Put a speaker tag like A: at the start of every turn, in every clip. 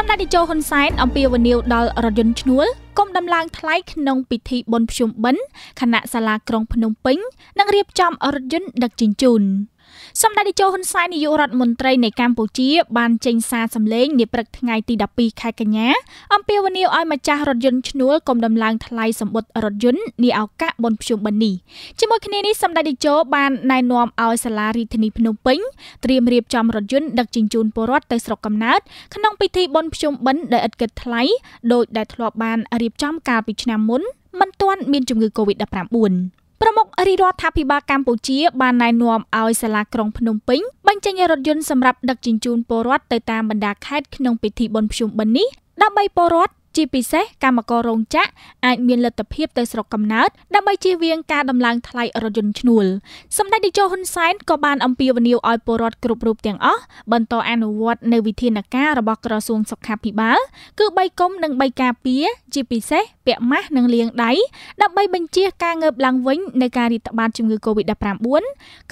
A: សម្ដេចនាយកហ៊ុនសែនអំពាវនាវដល់រថយន្តឈ្នួលគុំដំឡើងថ្លៃក្នុងពិធីបុណ្យភ្ជុំបិណ្ឌគណៈសាលាក្រុងភ្នំពេញនិងរៀបចំរថយន្តដឹកជញ្ជូន។សម្ដេចតេជោហ៊ុនសែននាយករដ្ឋមន្ត្រីនៃកម្ពុជាបានចេញសារសម្លេងនាព្រឹកថ្ងៃទី12ខែកញ្ញាអំពាវនាវឲ្យម្ចាស់រថយន្តឈ្នួលកុំដំឡើងថ្លៃសម្បុត្ររថយន្តនាឱកាសបុណ្យភ្ជុំបិណ្ឌនេះជាមួយគ្នានេះសម្ដេចតេជោបានណែនាំឲ្យសាលារាជធានីភ្នំពេញត្រៀមរៀបចំរថយន្តដឹកជញ្ជូនពលរដ្ឋទៅស្រុកកំណើតក្នុងពិធីបុណ្យភ្ជុំបិណ្ឌដោយឥតគិតថ្លៃដោយដែលធ្លាប់បានរៀបចំកាលពីឆ្នាំមុនមិនទាន់មានជំងឺ Covid-19 ប្រមុខរាជរដ្ឋាភិបាលកម្ពុជាបានណែនាំឲ្យសាលាក្រុងភ្នំពេញបញ្ចេញរថយន្តសម្រាប់ដឹកជញ្ជូនពលរដ្ឋទៅតាមបណ្ដាខេត្តក្នុងពិធីបុណ្យភ្ជុំបិណ្ឌនេះដើម្បីពលរដ្ឋជាពិសេសកម្មកររោងចក្រអាចមានលទ្ធភាពទៅស្រុកកំណើតដើម្បីជៀសវាងការដំឡើងថ្លៃរថយន្តឈ្នួល សម្ដេចតេជោហ៊ុនសែនក៏បានអំពាវនាវឲ្យពលរដ្ឋគ្រប់រូបទាំងអស់បន្តអនុវត្តនៅវិធានការរបស់ក្រសួងសុខាភិបាលគឺ បីគុំនិងបីការពារជាពិសេសពាក់ម៉ាស់និងលាងដៃដើម្បីបញ្ជៀសការងើបឡើងវិញនៃការរាតត្បាតជំងឺ Covid-19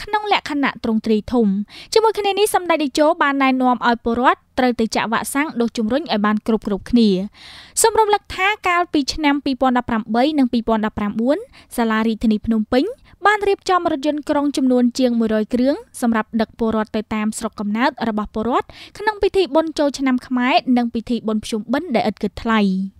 A: ក្នុងលក្ខណៈទ្រង់ទ្រាយធំជាមួយគ្នានេះសម្ដេចតេជោបានណែនាំឲ្យពលរដ្ឋត្រូវទៅចាក់វ៉ាក់សាំងដូសជំរុញឲ្យបានគ្រប់គ្រប់គ្នាសូមរំលឹកថាកាលពីឆ្នាំ2018និង2019សាលារាជធានីភ្នំពេញបានរៀបចំរថយន្តក្រុងចំនួនជាង100គ្រឿងសម្រាប់ដឹកពលរដ្ឋទៅតាមស្រុកកំណើតរបស់ពលរដ្ឋក្នុងពិធីបុណ្យចូលឆ្នាំខ្មែរនិងពិធីបុណ្យភ្ជុំបិណ្ឌដែលឥតគិតថ្លៃ។